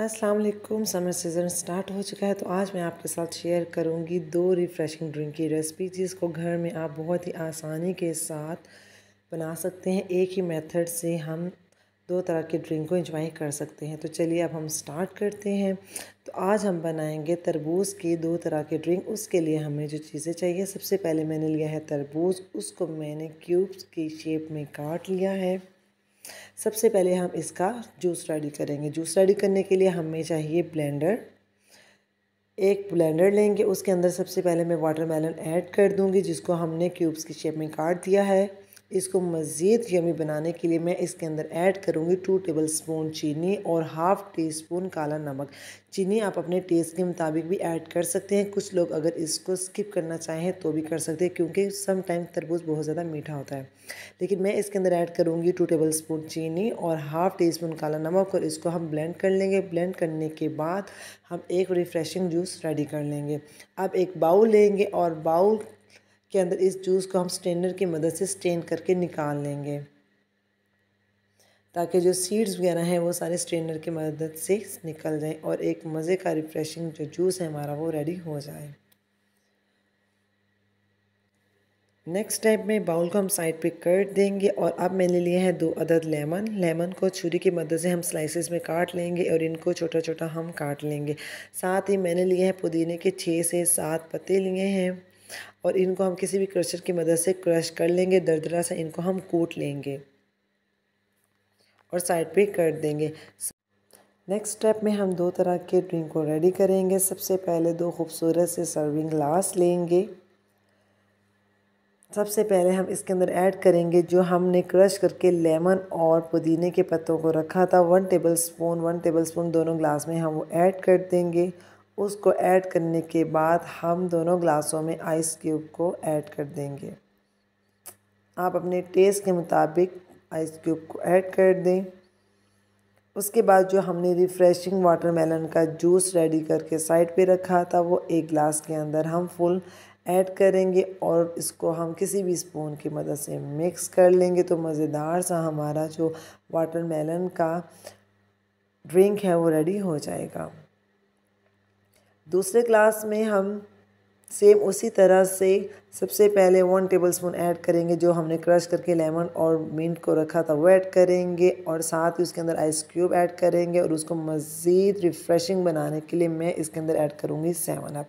अस्सलाम वालेकुम summer season start हो चुका है तो आज मैं आपके साथ शेयर करूंगी दो रिफ़्रेशिंग ड्रिंक की रेसिपी जिसको घर में आप बहुत ही आसानी के साथ बना सकते हैं एक ही मेथड से हम दो तरह के ड्रिंक को इंजॉय कर सकते हैं तो चलिए अब हम स्टार्ट करते हैं तो आज हम बनाएंगे तरबूज की दो तरह के ड्रिंक उसके लिए हमें जो चीज़ें चाहिए सबसे पहले मैंने लिया है तरबूज उसको मैंने क्यूब्स की शेप में काट लिया है सबसे पहले हम इसका जूस रेडी करेंगे जूस रेडी करने के लिए हमें चाहिए ब्लेंडर एक ब्लेंडर लेंगे उसके अंदर सबसे पहले मैं वाटरमेलन ऐड कर दूंगी जिसको हमने क्यूब्स की शेप में काट दिया है इसको मज़ीद यमी बनाने के लिए मैं इसके अंदर ऐड करूँगी टू टेबल स्पून चीनी और हाफ़ टी स्पून काला नमक चीनी आप अपने टेस्ट के मुताबिक भी ऐड कर सकते हैं कुछ लोग अगर इसको स्किप करना चाहें तो भी कर सकते हैं क्योंकि सम टाइम तरबूज बहुत ज़्यादा मीठा होता है लेकिन मैं इसके अंदर ऐड करूँगी टू टेबल स्पून चीनी और हाफ़ टी स्पून काला नमक और इसको हम ब्लेंड कर लेंगे ब्लेंड करने के बाद हम एक रिफ़्रेशिंग जूस रेडी कर लेंगे अब एक बाउल लेंगे और बाउल के अंदर इस जूस को हम स्ट्रेनर की मदद से स्ट्रेन करके निकाल लेंगे ताकि जो सीड्स वगैरह हैं वो सारे स्ट्रेनर की मदद से निकल जाएं और एक मज़े का रिफ़्रेशिंग जो जूस है हमारा वो रेडी हो जाए नेक्स्ट स्टेप में बाउल को हम साइड पे कट देंगे और अब मैंने लिए हैं दो अदद लेमन लेमन को छुरी की मदद से हम स्लाइसेस में काट लेंगे और इनको छोटा छोटा हम काट लेंगे साथ ही मैंने लिए हैं पुदीने के छः से सात पत्ते लिए हैं और इनको हम किसी भी क्रशर की मदद से क्रश कर लेंगे दरदरा सा इनको हम कूट लेंगे और साइड पे कर देंगे नेक्स्ट स्टेप में हम दो तरह के ड्रिंक को रेडी करेंगे सबसे पहले दो खूबसूरत से सर्विंग ग्लास लेंगे सबसे पहले हम इसके अंदर ऐड करेंगे जो हमने क्रश करके लेमन और पुदीने के पत्तों को रखा था one tablespoon one tablespoon दोनों ग्लास में हम वो ऐड कर देंगे उसको ऐड करने के बाद हम दोनों ग्लासों में आइस क्यूब को ऐड कर देंगे आप अपने टेस्ट के मुताबिक आइस क्यूब को ऐड कर दें उसके बाद जो हमने रिफ़्रेशिंग वाटरमेलन का जूस रेडी करके साइड पे रखा था वो एक ग्लास के अंदर हम फुल ऐड करेंगे और इसको हम किसी भी स्पून की मदद से मिक्स कर लेंगे तो मज़ेदार सा हमारा जो वाटरमेलन का ड्रिंक है वो रेडी हो जाएगा दूसरे क्लास में हम सेम उसी तरह से सबसे पहले वन टेबल स्पून ऐड करेंगे जो हमने क्रश करके लेमन और मिंट को रखा था वो ऐड करेंगे और साथ ही उसके अंदर आइस क्यूब ऐड करेंगे और उसको मज़ीद रिफ़्रेशिंग बनाने के लिए मैं इसके अंदर ऐड करूँगी सेवन अप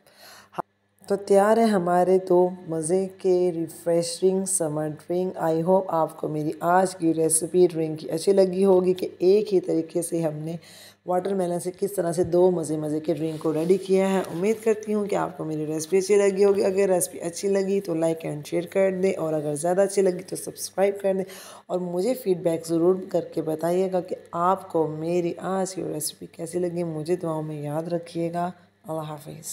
तो तैयार है हमारे दो मज़े के refreshing summer drink I hope आपको मेरी आज की रेसिपी ड्रिंक की अच्छी लगी होगी कि एक ही तरीके से हमने वाटरमेलन से किस तरह से दो मज़े मज़े के ड्रिंक को रेडी किया है उम्मीद करती हूँ कि आपको मेरी रेसिपी अच्छी लगी होगी अगर रेसिपी अच्छी लगी तो लाइक एंड शेयर कर दें और अगर ज़्यादा अच्छी लगी तो सब्सक्राइब कर दें और मुझे फ़ीडबैक ज़रूर करके बताइएगा कि आपको मेरी आज की रेसिपी कैसी लगी मुझे दुआओं में याद रखिएगा अल्लाह हाफिज़